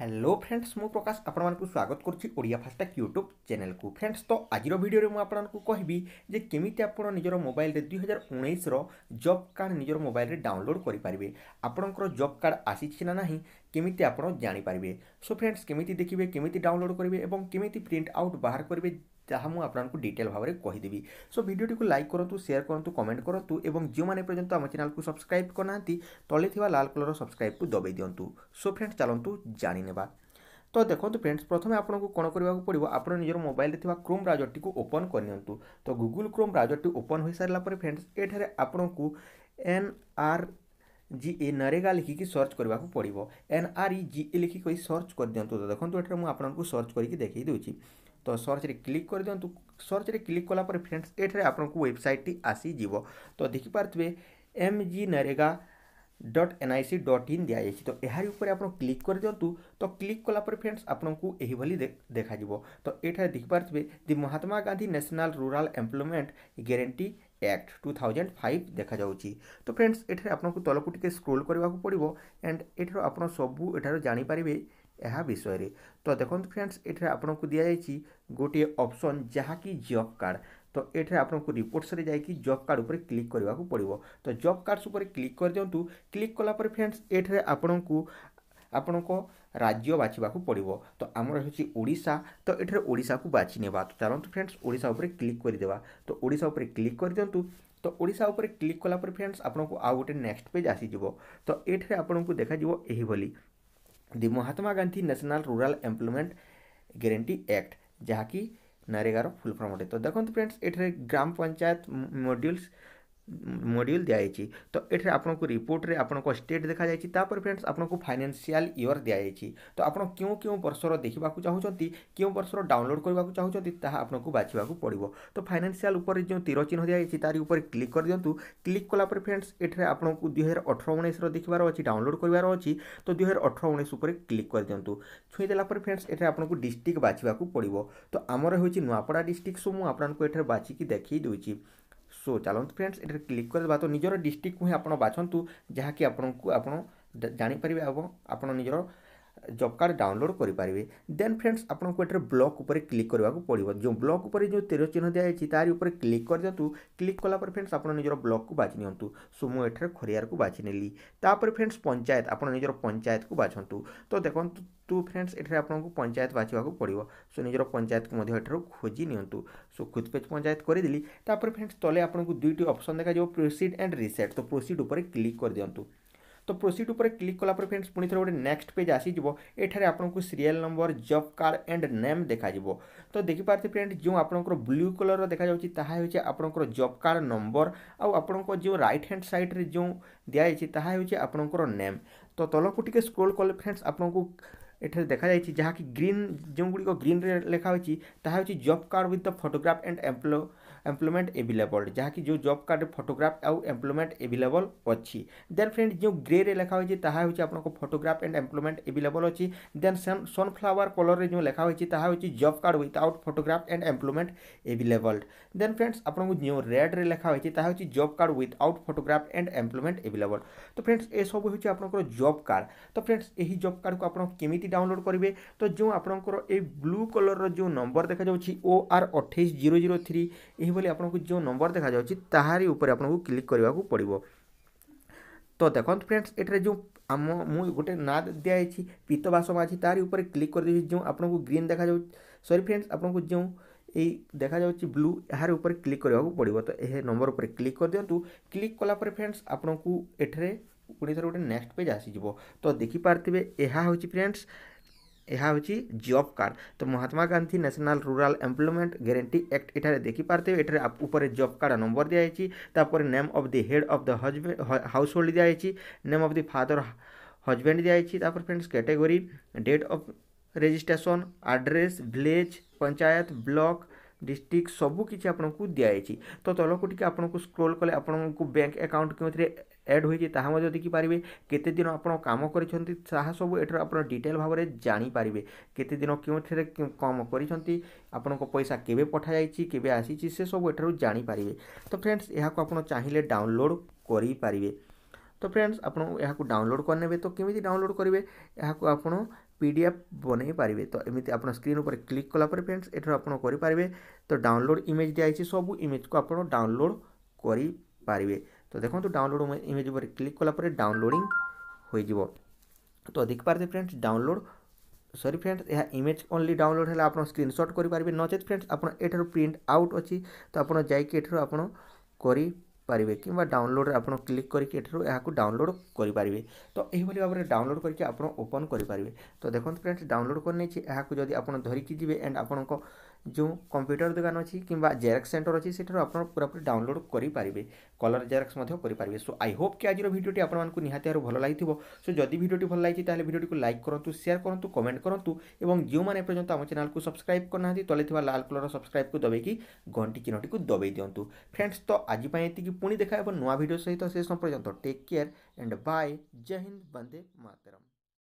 hello friends মু প্রকাশ আপনার স্বাগত করছি ওড়িয়া ফাস্টাক ইউট্যুব চ্যানেলকু ফ্রেন্ডস তো আজির ভিডিওরে মু আপনার কহবি যে কেমিতি আপনার নিজের মোবাইলে দুই হাজার উনিশর জব কার্ড নিজের মোবাইলে ডাউনলোড করে পারবে আপনার জব কার্ড আসিছে না না কেমিতি আপনার জাঁপারে সো ফ্রেন্ডস কেমিতি দেখবে কেমিতি ডাউনলোড করবে এবং কেমিতি প্রিন্ট আউট বাহার করবে ତାହା ମୁଁ ଆପଣଙ୍କୁ ଡିଟେଲ୍ ଭାବରେ କହିଦେବି ସୋ ଭିଡ଼ିଓଟିକୁ ଲାଇକ୍ କରନ୍ତୁ ସେୟାର କରନ୍ତୁ କମେଣ୍ଟ କରନ୍ତୁ ଏବଂ ଯେଉଁମାନେ ପର୍ଯ୍ୟନ୍ତ ଆମ ଚ୍ୟାନେଲକୁ ସବସ୍କ୍ରାଇବ୍ କରିନାହାନ୍ତି ତଳେ ଥିବା ଲାଲ କଲର୍ର ସବସ୍କ୍ରାଇବ୍କୁ ଦବାଇ ଦିଅନ୍ତୁ ସୋ ଫ୍ରେଣ୍ଡ ଚାଲନ୍ତୁ ଜାଣିନେବା ତ ଦେଖନ୍ତୁ ଫ୍ରେଣ୍ଡସ୍ ପ୍ରଥମେ ଆପଣଙ୍କୁ କ'ଣ କରିବାକୁ ପଡ଼ିବ ଆପଣ ନିଜର ମୋବାଇଲରେ ଥିବା କ୍ରୋମ୍ ବ୍ରାଉଜରଟିକୁ ଓପନ୍ କରିନିଅନ୍ତୁ ତ ଗୁଗୁଲ୍ କ୍ରୋମ୍ ବ୍ରାଉଜରଟି ଓପନ୍ ହୋଇସାରିଲା ପରେ ଫ୍ରେଣ୍ଡସ୍ ଏଠାରେ ଆପଣଙ୍କୁ N R G A NREGA ଲେଖିକି ସର୍ଚ୍ଚ କରିବାକୁ ପଡ଼ିବ ଏନ୍ ଆର୍ ଇ ଜି ଏ ଲେଖିକି ସର୍ଚ୍ଚ କରିଦିଅନ୍ତୁ ତ ଦେଖନ୍ତୁ ଏଠାରେ ମୁଁ ଆପଣଙ୍କୁ ସର୍ଚ୍ଚ କରିକି ଦେଖାଇ ଦେଉଛି ତ ସର୍ଚ୍ଚରେ କ୍ଲିକ୍ କରିଦିଅନ୍ତୁ ସର୍ଚ୍ଚରେ କ୍ଲିକ୍ କଲାପରେ ଫ୍ରେଣ୍ଡସ୍ ଏଠାରେ ଆପଣଙ୍କୁ ୱେବସାଇଟ୍ଟି ଆସିଯିବ ତ ଦେଖିପାରୁଥିବେ M G NREGA dot NIC dot in দিয়েছে তো এর উপরে আপনার ক্লিক করে দিও তো ক্লিক কলাপরে ফ্রেন্ডস আপনার এইভাবে দেখা যাব তো এখানে দেখিপারে the Mahatma Gandhi national rural employment guarantee act two thousand five देखा तो फ्रेंड्स एठार आपको तलकू टी स्क्रोल करवाक पड़ो एंड एठार आप सबू एठार जापर ଏହା ବିଷୟରେ ତ ଦେଖନ୍ତୁ ଫ୍ରେଣ୍ଡସ୍ ଏଠାରେ ଆପଣଙ୍କୁ ଦିଆଯାଇଛି ଗୋଟିଏ ଅପସନ୍ ଯାହାକି ଜବ୍ କାର୍ଡ଼ ତ ଏଠାରେ ଆପଣଙ୍କୁ ରିପୋର୍ଟସରେ ଯାଇକି ଜବ୍ କାର୍ଡ଼ ଉପରେ କ୍ଲିକ୍ କରିବାକୁ ପଡ଼ିବ ତ ଜବ୍ କାର୍ଡ଼ସ୍ ଉପରେ କ୍ଲିକ୍ କରିଦିଅନ୍ତୁ କ୍ଲିକ୍ କଲା ପରେ ଫ୍ରେଣ୍ଡସ୍ ଏଠାରେ ଆପଣଙ୍କୁ ଆପଣଙ୍କ ରାଜ୍ୟ ବାଛିବାକୁ ପଡ଼ିବ ତ ଆମର ହେଉଛି ଓଡ଼ିଶା ତ ଏଠାରେ ଓଡ଼ିଶାକୁ ବାଛି ନେବା ତ ଚାଲନ୍ତୁ ଫ୍ରେଣ୍ଡସ୍ ଓଡ଼ିଶା ଉପରେ କ୍ଲିକ୍ କରିଦେବା ତ ଓଡ଼ିଶା ଉପରେ କ୍ଲିକ୍ କରିଦିଅନ୍ତୁ ତ ଓଡ଼ିଶା ଉପରେ କ୍ଲିକ୍ କଲା ପରେ ଫ୍ରେଣ୍ଡସ୍ ଆପଣଙ୍କୁ ଆଉ ଗୋଟେ ନେକ୍ସଟ ପେଜ୍ ଆସିଯିବ ତ ଏଠାରେ ଆପଣଙ୍କୁ ଦେଖାଯିବ ଏହିଭଳି the Mahatma Gandhi national rural employment guarantee act ଯାହାକି ନରେଗାର ଫୁଲ୍ ଫର୍ମ ଅଟେ ତ ଦେଖନ୍ତୁ ଫ୍ରେଣ୍ଡସ୍ ଏଠାରେ ଗ୍ରାମ ପଞ୍ଚାୟତ ମଡ୍ୟୁଲ୍ସ ମଡ୍ୟୁଲ୍ ଦିଆଯାଇଛି ତ ଏଠାରେ ଆପଣଙ୍କୁ ରିପୋର୍ଟରେ ଆପଣଙ୍କ ଷ୍ଟେଟ୍ ଦେଖାଯାଇଛି ତାପରେ ଫ୍ରେଣ୍ଡସ୍ ଆପଣଙ୍କୁ ଫାଇନାନ୍ସିଆଲ୍ ଇୟର୍ ଦିଆଯାଇଛି ତ ଆପଣ କେଉଁ କେଉଁ ବର୍ଷର ଦେଖିବାକୁ ଚାହୁଁଛନ୍ତି କେଉଁ ବର୍ଷର ଡାଉନଲୋଡ଼୍ କରିବାକୁ ଚାହୁଁଛନ୍ତି ତାହା ଆପଣଙ୍କୁ ବାଛିବାକୁ ପଡ଼ିବ ତ ଫାଇନାନ୍ସିଆଲ୍ ଉପରେ ଯେଉଁ ତୀର ଚିହ୍ନ ଦିଆଯାଇଛି ତାରି ଉପରେ କ୍ଲିକ୍ କରିଦିଅନ୍ତୁ କ୍ଲିକ୍ କଲାପରେ ଫ୍ରେଣ୍ଡସ୍ ଏଠାରେ ଆପଣଙ୍କୁ ଦୁଇହଜାର ଅଠର ଉଣେଇଶର ଦେଖିବାର ଅଛି ଡାଉନଲୋଡ଼୍ କରିବାର ଅଛି ତ ଦୁଇହଜାର ଅଠର ଉଣେଇଶ ଉପରେ କ୍ଲିକ୍ କରିଦିଅନ୍ତୁ ଛୁଇଁ ଦେଲା ପରେ ଫ୍ରେଣ୍ଡସ୍ ଏଠାରେ ଆପଣଙ୍କୁ ଡିଷ୍ଟ୍ରିକ୍ଟ ବାଛିବାକୁ ପଡ଼ିବ ତ ଆମର ହେଉଛି ନୂଆପଡ଼ା ଡିଷ୍ଟ୍ରିକ୍ଟ ସୋ ମୁଁ ଆପଣଙ୍କୁ ଏଠାରେ ବାଛିକି ଦେଖାଇ ଦେଉଛି সো চালন্তু ফ্রেন্ডস এটার ক্লিক করবা তো নিজের ডিস্ট্রিক্ট আপনার বাছতু যা কি আপনার আপনার জাঁপারে এবং আপনার নিজের জব কার্ড ଡାଉନଲୋଡ଼୍ କରିପାରିବେ ଦେନ୍ ଫ୍ରେଣ୍ଡସ୍ ଆପଣଙ୍କୁ ଏଠାରେ ବ୍ଲକ୍ ଉପରେ କ୍ଲିକ୍ କରିବାକୁ ପଡ଼ିବ ଯେଉଁ ବ୍ଲକ୍ ଉପରେ ଯେଉଁ ତେର ଚିହ୍ନ ଦିଆଯାଇଛି ତାରି ଉପରେ କ୍ଲିକ୍ କରିଦିଅନ୍ତୁ କ୍ଲିକ୍ କଲା ପରେ ଫ୍ରେଣ୍ଡସ୍ ଆପଣ ନିଜର ବ୍ଲକ୍କୁ ବାଛି ନିଅନ୍ତୁ ସୋ ମୁଁ ଏଠାରେ ଖରିଆରକୁ ବାଛି ନେଲି ତାପରେ ଫ୍ରେଣ୍ଡସ୍ ପଞ୍ଚାୟତ ଆପଣ ନିଜର ପଞ୍ଚାୟତକୁ ବାଛନ୍ତୁ ତ ଦେଖନ୍ତୁ ତୁ ଫ୍ରେଣ୍ଡସ୍ ଏଠାରେ ଆପଣଙ୍କୁ ପଞ୍ଚାୟତ ବାଛିବାକୁ ପଡ଼ିବ ସୋ ନିଜର ପଞ୍ଚାୟତକୁ ମଧ୍ୟ ଏଠାରୁ ଖୋଜି ନିଅନ୍ତୁ ସୋ ଖୁଦପେଜ ପଞ୍ଚାୟତ କରିଦେଲି ତାପରେ ଫ୍ରେଣ୍ଡସ୍ ତଳେ ଆପଣଙ୍କୁ ଦୁଇଟି ଅପସନ୍ ଦେଖାଯିବ ପ୍ରୋସିଡ଼ ଆଣ୍ଡ ରିସେଟ୍ ତ ପ୍ରୋସିଡ଼ ଉପରେ କ୍ଲିକ୍ କରିଦିଅନ୍ତୁ তো ପ୍ରୋସିଡ୍ ଉପରେ କ୍ଲିକ୍ କଲା ପରେ ଫ୍ରେଣ୍ଡସ୍ ପୁଣି ଥରେ ଗୋଟେ ନେକ୍ସଟ ପେଜ୍ ଆସିଯିବ ଏଠାରେ ଆପଣଙ୍କୁ serial number job card and name ଦେଖାଯିବ ତ ଦେଖିପାରୁଥିବେ ଫ୍ରେଣ୍ଡ ଯେଉଁ ଆପଣଙ୍କର ବ୍ଲୁ କଲର୍ର ଦେଖାଯାଉଛି ତାହା ହେଉଛି ଆପଣଙ୍କର ଜବ୍ କାର୍ଡ଼ ନମ୍ବର ଆଉ ଆପଣଙ୍କ ଯେଉଁ ରାଇଟ୍ ହ୍ୟାଣ୍ଡ ସାଇଡ଼୍ରେ ଯେଉଁ ଦିଆଯାଇଛି ତାହା ହେଉଛି ଆପଣଙ୍କର ନେମ୍ ତ ତଳକୁ ଟିକେ ସ୍କ୍ରୋଲ୍ କଲେ ଫ୍ରେଣ୍ଡସ୍ ଆପଣଙ୍କୁ ଏଠାରେ ଦେଖାଯାଇଛି ଯାହାକି ଗ୍ରୀନ୍ ଯେଉଁଗୁଡ଼ିକ ଗ୍ରୀନ୍ରେ ଲେଖା ହୋଇଛି ତାହା ହେଉଛି job card with the photograph and employ employment available जहाँकि जो जब कार्ड फटोग्राफ आउ एम्प्लयमेंट एभेलेबल अच्छी देन फ्रेंड जो ग्रे लेखा होती ताहा होची आपनको फटोग्राफ एंड एम्प्लयमेंट एभेलेबल अच्छी देन सनफ्लावर कलर में जो लेखा होती ताहा होची job card without photograph and employment available then friends आपको जो रेड रे लेखा होती job card without photograph and employment available तो फ्रेंड्स ए सब होची आपनकर जब कार्ड तो फ्रेंड्स यही जब कार्ड को आप केमी डाउनलोड करेंगे तो जो आपनकर ब्लू कलर जो नंबर देखा जाऊँगी ओ आर अठाई जीरो जीरो थ्री ବୋଲି ଆପଣଙ୍କୁ ଯେଉଁ ନମ୍ବର ଦେଖାଯାଉଛି ତାହାରି ଉପରେ ଆପଣଙ୍କୁ କ୍ଲିକ୍ କରିବାକୁ ପଡ଼ିବ ତ ଦେଖନ୍ତୁ ଫ୍ରେଣ୍ଡସ୍ ଏଠାରେ ଯେଉଁ ଆମ ମୁଁ ଗୋଟେ ନାଁ ଦିଆଯାଇଛି ପିତବାସ ମାଝୀ ତାରି ଉପରେ କ୍ଲିକ୍ କରିଦେଉଛି ଯେଉଁ ଆପଣଙ୍କୁ ଗ୍ରୀନ୍ ଦେଖାଯାଉଛି ସରି ଫ୍ରେଣ୍ଡସ୍ ଆପଣଙ୍କୁ ଯେଉଁ ଏଇ ଦେଖାଯାଉଛି ବ୍ଲୁ ଏହାର ଉପରେ କ୍ଲିକ୍ କରିବାକୁ ପଡ଼ିବ ତ ଏହି ନମ୍ବର ଉପରେ କ୍ଲିକ୍ କରିଦିଅନ୍ତୁ କ୍ଲିକ୍ କଲା ପରେ ଫ୍ରେଣ୍ଡସ୍ ଆପଣଙ୍କୁ ଏଠାରେ ପୁଣି ଥରେ ଗୋଟେ ନେକ୍ସଟ ପେଜ୍ ଆସିଯିବ ତ ଦେଖିପାରୁଥିବେ ଏହା ହେଉଛି ଫ୍ରେଣ୍ଡସ୍ ଏହା ହେଉଛି ଜବ୍ କାର୍ଡ଼ ତ Mahatma Gandhi national rural employment guarantee act ଏଠାରେ ଦେଖିପାରୁଥିବେ ଏଠାରେ ଉପରେ ଜବ୍ କାର୍ଡ଼ ନମ୍ବର ଦିଆଯାଇଛି ତାପରେ name of the head of the husband household ଦିଆଯାଇଛି name of the father husband ଦିଆଯାଇଛି ତାପରେ friends category date of registration address village panchayat block district ସବୁକିଛି ଆପଣଙ୍କୁ ଦିଆଯାଇଛି ତ ତଳକୁ ଟିକେ ଆପଣଙ୍କୁ ସ୍କ୍ରୋଲ୍ କଲେ ଆପଣଙ୍କୁ ବ୍ୟାଙ୍କ ଆକାଉଣ୍ଟ କେଉଁଥିରେ ଆଡ଼୍ ହୋଇଛି ତାହା ମଧ୍ୟ ଦେଖିପାରିବେ କେତେ ଦିନ ଆପଣ କାମ କରିଛନ୍ତି ତାହା ସବୁ ଏଠାରୁ ଆପଣ ଡିଟେଲ୍ ଭାବରେ ଜାଣିପାରିବେ କେତେ ଦିନ କେଉଁଥିରେ କାମ କରିଛନ୍ତି ଆପଣଙ୍କ ପଇସା କେବେ ପଠାଯାଇଛି କେବେ ଆସିଛି ସେସବୁ ଏଠାରୁ ଜାଣିପାରିବେ ତ ଫ୍ରେଣ୍ଡସ୍ ଏହାକୁ ଆପଣ ଚାହିଁଲେ ଡାଉନଲୋଡ଼୍ କରିପାରିବେ ତ ଫ୍ରେଣ୍ଡସ୍ ଆପଣ ଏହାକୁ ଡାଉନଲୋଡ଼୍ କରିନେବେ ତ କେମିତି ଡାଉନଲୋଡ଼୍ କରିବେ ଏହାକୁ ଆପଣ পিডিএফ বনাই পারিবে তো এমিতি আপনার স্ক্রিন উপরে ক্লিক কলাপরে ফ্রেন্ডস এঠার আপনার করে পারিবে তো ডাউনলোড ইমেজ দিয়া হয়েছে সবু ইমেজকে আপনার ডাউনলোড করে পারিবে তো দেখুন ডাউনলোড ইমেজ উপরে ক্লিক কলাপরে ডাউনলোডিং হয়ে যাব তো দেখিপারে ফ্রেন্ডস ডাউনলোড सरी फ्रेंड्स यह इमेज ओनली डाउनलोड है आप स्क्रीनशट करेंगे नचेत फ्रेंड्स आप एठार प्रिंट आउट अच्छी तो आप जाइए एठार आप পারিবে কিংবা ডাউনলোড আপনার ক্লিক করি এঠার এখন ডাউনলোড করে পারিবে তো এইভাবে ভাবে ডাউনলোড করি আপনার ওপন করে পারিবে তো দেখুন ফ্রেন্ডস ডাউনলোড করে নিয়েছি এখন যদি আপনার ধরিকি যাবে এন্ড আপনার ଯେଉଁ କମ୍ପ୍ୟୁଟର ଦୋକାନ ଅଛି କିମ୍ବା ଜେରକ୍ସ ସେଣ୍ଟର ଅଛି ସେଠାରୁ ଆପଣ ପୁରାପୁରି ଡାଉନଲୋଡ଼୍ କରିପାରିବେ କଲର୍ ଜେରକ୍ସ ମଧ୍ୟ କରିପାରିବେ ସୋ ଆଇ ହୋପ୍ କି ଆଜିର ଭିଡ଼ିଓଟି ଆପଣମାନଙ୍କୁ ନିହାତି ଭାବରେ ଭଲ ଲାଗିଥିବ ସୋ ଯଦି ଭିଡ଼ିଓଟି ଭଲ ଲାଗିଛି ତାହେଲେ ଭିଡ଼ିଓଟିକୁ ଲାଇକ୍ କରନ୍ତୁ ସେୟାର କରନ୍ତୁ କମେଣ୍ଟ କରନ୍ତୁ ଏବଂ ଯେଉଁମାନେ ଏପର୍ଯ୍ୟନ୍ତ ଆମ ଚ୍ୟାନେଲକୁ ସବସ୍କ୍ରାଇବ୍ କରିନାହାନ୍ତି ତଳେ ଥିବା ଲାଲ କଲର୍ର ସବସ୍କ୍ରାଇବ୍କୁ ଦବେଇକି ଘଣ୍ଟି ଚିହ୍ନଟିକୁ ଦବେଇ ଦିଅନ୍ତୁ ଫ୍ରେଣ୍ଡସ୍ ତ ଆଜି ପାଇଁ ଏତିକି ପୁଣି ଦେଖା ହେବ ନୂଆ ଭିଡ଼ିଓ ସହିତ ଶେଷ ପର୍ଯ୍ୟନ୍ତ ଟେକ୍ କେୟାର ଆଣ୍ଡ ବାଏ ଜୟ ହିନ୍ଦ ବନ୍ଦେ ମାତରମ୍